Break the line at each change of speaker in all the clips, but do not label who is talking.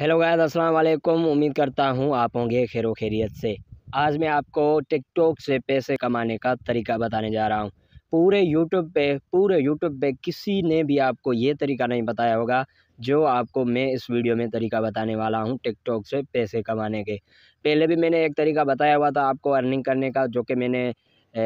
hello guide अस्सलाम वालेकुम उम्मीद करता हूँ आप होंगे खैर खैरियत से आज मैं आपको टिकटॉक से पैसे कमाने का तरीका बताने जा रहा हूँ पूरे यूट्यूब पे पूरे यूट्यूब पे किसी ने भी आपको ये तरीका नहीं बताया होगा जो आपको मैं इस वीडियो में तरीका बताने वाला हूँ टिकटॉक से पैसे कमाने के पहले भी मैंने एक तरीका बताया हुआ था आपको अर्निंग करने का जो कि मैंने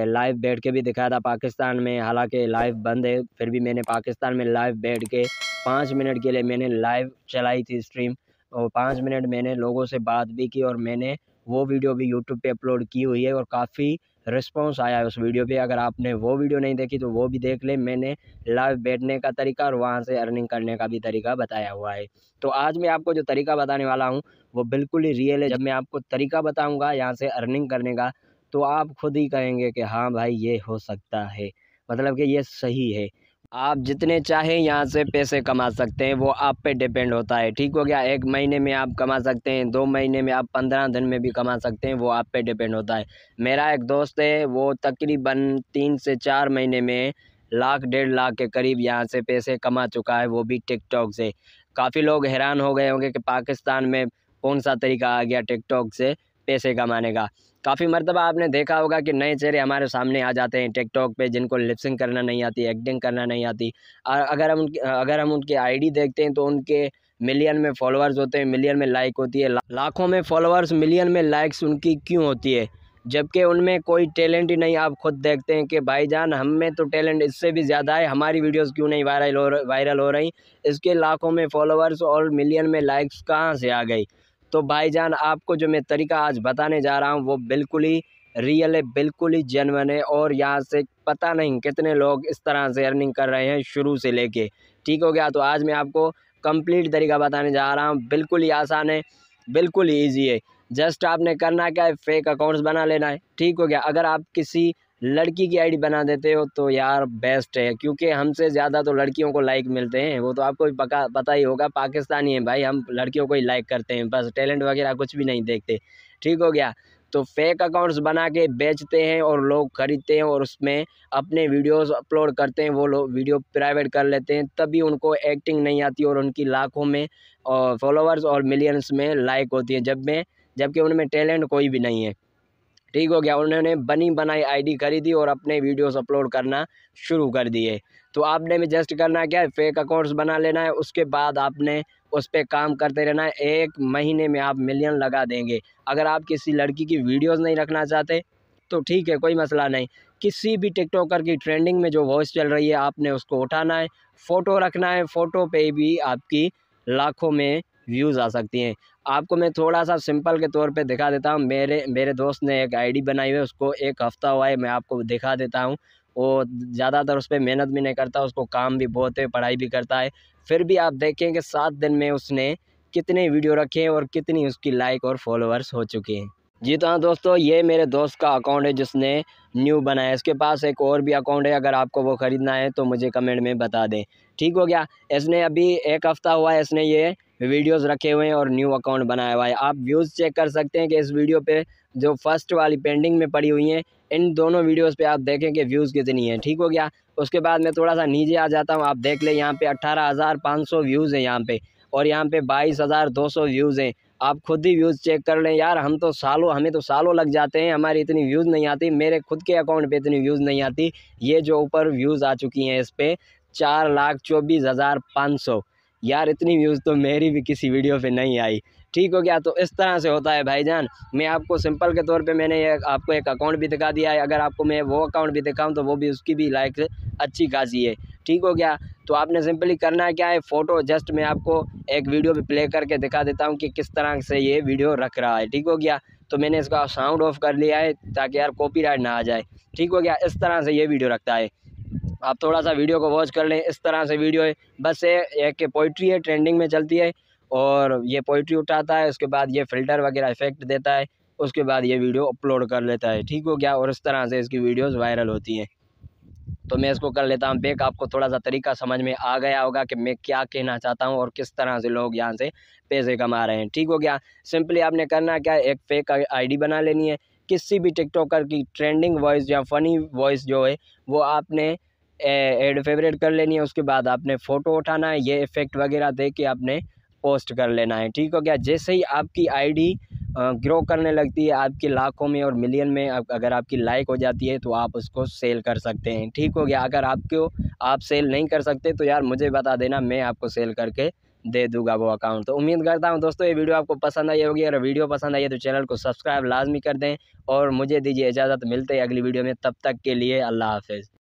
लाइव बैठ के भी दिखाया था पाकिस्तान में हालांकि लाइव बंद है फिर भी मैंने पाकिस्तान में लाइव बैठ के पाँच मिनट के लिए मैंने लाइव चलाई थी स्ट्रीम और पाँच मिनट मैंने लोगों से बात भी की और मैंने वो वीडियो भी यूट्यूब पे अपलोड की हुई है और काफ़ी रिस्पॉन्स आया है उस वीडियो पे अगर आपने वो वीडियो नहीं देखी तो वो भी देख लें मैंने लाइव बैठने का तरीका और वहाँ से अर्निंग करने का भी तरीका बताया हुआ है तो आज मैं आपको जो तरीका बताने वाला हूँ वो बिल्कुल ही रियल है जब मैं आपको तरीका बताऊँगा यहाँ से अर्निंग करने का तो आप खुद ही कहेंगे कि हाँ भाई ये हो सकता है मतलब कि ये सही है आप जितने चाहें यहाँ से पैसे कमा सकते हैं वो आप पे डिपेंड होता है ठीक हो गया एक महीने में आप कमा सकते हैं दो महीने में आप पंद्रह दिन में भी कमा सकते हैं वो आप पे डिपेंड होता है मेरा एक दोस्त है वो तकरीबन तीन से चार महीने में लाख डेढ़ लाख के करीब यहाँ से पैसे कमा चुका है वो भी टिकटॉक से काफ़ी लोग हैरान हो गए होंगे कि पाकिस्तान में कौन सा तरीका आ गया टिकटॉक से पैसे कमाने का काफ़ी मरतबा आपने देखा होगा कि नए चेहरे हमारे सामने आ जाते हैं टिकटॉक पे जिनको लिपसिंग करना नहीं आती एक्टिंग करना नहीं आती अगर हम उनकी अगर हम उनकी आईडी देखते हैं तो उनके मिलियन में फॉलोअर्स होते हैं मिलियन में लाइक होती है लाखों में फॉलोअर्स मिलियन में लाइक्स उनकी क्यों होती है जबकि उनमें कोई टैलेंट ही नहीं आप खुद देखते हैं कि भाईजान हम में तो टैलेंट इससे भी ज़्यादा है हमारी वीडियोस क्यों नहीं वायरल हो वायरल हो रही इसके लाखों में फॉलोअर्स और मिलियन में लाइक्स कहाँ से आ गई तो भाईजान आपको जो मैं तरीका आज बताने जा रहा हूँ वो बिल्कुल ही रियल है बिल्कुल ही जेनवन है और यहाँ से पता नहीं कितने लोग इस तरह से अर्निंग कर रहे हैं शुरू से लेके ठीक हो गया तो आज मैं आपको कंप्लीट तरीका बताने जा रहा हूँ बिल्कुल ही आसान है बिल्कुल ही ईजी है जस्ट आपने करना क्या है फेक अकाउंट्स बना लेना है ठीक हो गया अगर आप किसी लड़की की आईडी बना देते हो तो यार बेस्ट है क्योंकि हमसे ज़्यादा तो लड़कियों को लाइक मिलते हैं वो तो आपको भी पका पता ही होगा पाकिस्तानी है भाई हम लड़कियों को ही लाइक करते हैं बस टैलेंट वगैरह कुछ भी नहीं देखते ठीक हो गया तो फेक अकाउंट्स बना के बेचते हैं और लोग ख़रीदते हैं और उसमें अपने वीडियोस अपलोड करते हैं वो लोग वीडियो प्राइवेट कर लेते हैं तभी उनको एक्टिंग नहीं आती और उनकी लाखों में और फॉलोवर्स और मिलियंस में लाइक होती है जब में जबकि उनमें टैलेंट कोई भी नहीं है ठीक हो गया उन्होंने बनी बनाई आईडी खरीदी और अपने वीडियोस अपलोड करना शुरू कर दिए तो आपने भी जस्ट करना क्या है फेक अकाउंट्स बना लेना है उसके बाद आपने उस पर काम करते रहना है एक महीने में आप मिलियन लगा देंगे अगर आप किसी लड़की की वीडियोज़ नहीं रखना चाहते तो ठीक है कोई मसला नहीं किसी भी टिकटॉकर की ट्रेंडिंग में जो वॉइस चल रही है आपने उसको उठाना है फ़ोटो रखना है फ़ोटो पे भी आपकी लाखों में व्यूज़ आ सकती हैं आपको मैं थोड़ा सा सिंपल के तौर पे दिखा देता हूँ मेरे मेरे दोस्त ने एक आईडी बनाई हुई है उसको एक हफ़्ता हुआ है मैं आपको दिखा देता हूँ वो ज़्यादातर उस पर मेहनत भी नहीं करता उसको काम भी बहुत है पढ़ाई भी करता है फिर भी आप देखें कि सात दिन में उसने कितने वीडियो रखे हैं और कितनी उसकी लाइक और फॉलोअर्स हो चुके हैं जी तो हाँ दोस्तों ये मेरे दोस्त का अकाउंट है जिसने न्यू बनाया है इसके पास एक और भी अकाउंट है अगर आपको वो ख़रीदना है तो मुझे कमेंट में बता दें ठीक हो गया इसने अभी एक हफ़्ता हुआ है इसने ये वीडियोस रखे हुए हैं और न्यू अकाउंट बनाया हुआ है आप व्यूज़ चेक कर सकते हैं कि इस वीडियो पर जो फर्स्ट वाली पेंडिंग में पड़ी हुई हैं इन दोनों वीडियोज़ पर आप देखें कि व्यूज़ कितनी है ठीक हो गया उसके बाद मैं थोड़ा सा नीचे आ जाता हूँ आप देख लें यहाँ पे अट्ठारह हज़ार पाँच सौ व्यूज़ हैं यहाँ पर और यहाँ पर बाईस हज़ार दो सौ व्यूज़ हैं आप खुद ही व्यूज़ चेक कर लें यार हम तो सालों हमें तो सालों लग जाते हैं हमारी इतनी व्यूज़ नहीं आती मेरे खुद के अकाउंट पे इतनी व्यूज़ नहीं आती ये जो ऊपर व्यूज़ आ चुकी हैं इस पर चार लाख चौबीस हज़ार पाँच सौ यार इतनी व्यूज़ तो मेरी भी किसी वीडियो पे नहीं आई ठीक हो गया तो इस तरह से होता है भाईजान मैं आपको सिंपल के तौर पे मैंने ये आपको एक अकाउंट भी दिखा दिया है अगर आपको मैं वो अकाउंट भी दिखाऊं तो वो भी उसकी भी लाइक अच्छी खासी है ठीक हो गया तो आपने सिंपली करना क्या है फ़ोटो जस्ट मैं आपको एक वीडियो भी प्ले करके दिखा देता हूँ कि किस तरह से ये वीडियो रख रहा है ठीक हो गया तो मैंने इसका साउंड ऑफ कर लिया है ताकि यार कॉपीराइट ना आ जाए ठीक हो गया इस तरह से ये वीडियो रखता है आप थोड़ा सा वीडियो को वॉच कर लें इस तरह से वीडियो है बस ये एक पोइट्री है ट्रेंडिंग में चलती है और ये पोइट्री उठाता है उसके बाद ये फ़िल्टर वगैरह इफेक्ट देता है उसके बाद ये वीडियो अपलोड कर लेता है ठीक हो गया और इस तरह से इसकी वीडियोज़ वायरल होती हैं तो मैं इसको कर लेता हूँ बेक आपको थोड़ा सा तरीका समझ में आ गया होगा कि मैं क्या कहना चाहता हूँ और किस तरह से लोग यहाँ से पैसे कमा रहे हैं ठीक हो गया सिंपली आपने करना क्या है एक फेक आईडी बना लेनी है किसी भी टिकटॉकर की ट्रेंडिंग वॉइस या फ़नी वॉइस जो है वो आपने एड फेवरेट कर लेनी है उसके बाद आपने फ़ोटो उठाना है ये इफ़ेक्ट वगैरह दे के आपने पोस्ट कर लेना है ठीक हो गया जैसे ही आपकी आईडी ग्रो करने लगती है आपकी लाखों में और मिलियन में अगर आपकी लाइक हो जाती है तो आप उसको सेल कर सकते हैं ठीक हो गया अगर आपको आप सेल नहीं कर सकते तो यार मुझे बता देना मैं आपको सेल करके दे दूंगा वो अकाउंट तो उम्मीद करता हूँ दोस्तों ये वीडियो आपको पसंद आई होगी अगर वीडियो पसंद आई है तो चैनल को सब्सक्राइब लाजमी कर दें और मुझे दीजिए इजाज़त मिलते हैं अगली वीडियो में तब तक के लिए अल्लाह हाफिज़